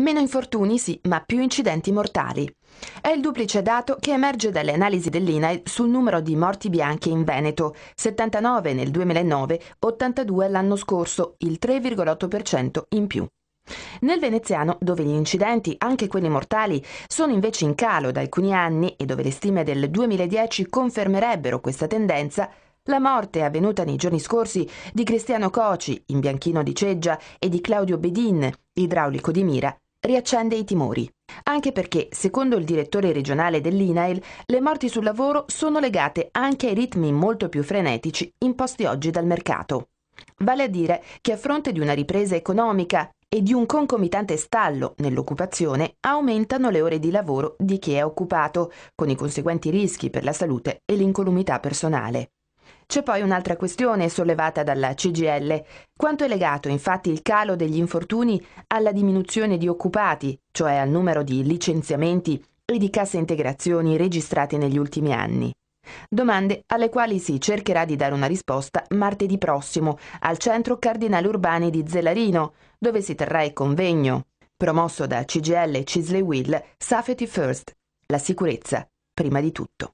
Meno infortuni sì, ma più incidenti mortali. È il duplice dato che emerge dalle analisi dell'INAE sul numero di morti bianche in Veneto, 79 nel 2009, 82 l'anno scorso, il 3,8% in più. Nel veneziano, dove gli incidenti, anche quelli mortali, sono invece in calo da alcuni anni e dove le stime del 2010 confermerebbero questa tendenza, la morte avvenuta nei giorni scorsi di Cristiano Coci, in Bianchino di Ceggia, e di Claudio Bedin, idraulico di Mira, riaccende i timori. Anche perché, secondo il direttore regionale dell'INAIL, le morti sul lavoro sono legate anche ai ritmi molto più frenetici imposti oggi dal mercato. Vale a dire che a fronte di una ripresa economica e di un concomitante stallo nell'occupazione, aumentano le ore di lavoro di chi è occupato, con i conseguenti rischi per la salute e l'incolumità personale. C'è poi un'altra questione sollevata dalla CGL. Quanto è legato infatti il calo degli infortuni alla diminuzione di occupati, cioè al numero di licenziamenti e di casse integrazioni registrate negli ultimi anni? Domande alle quali si cercherà di dare una risposta martedì prossimo al Centro Cardinale Urbani di Zellarino, dove si terrà il convegno, promosso da CGL Cisley Will, Safety First, la sicurezza prima di tutto.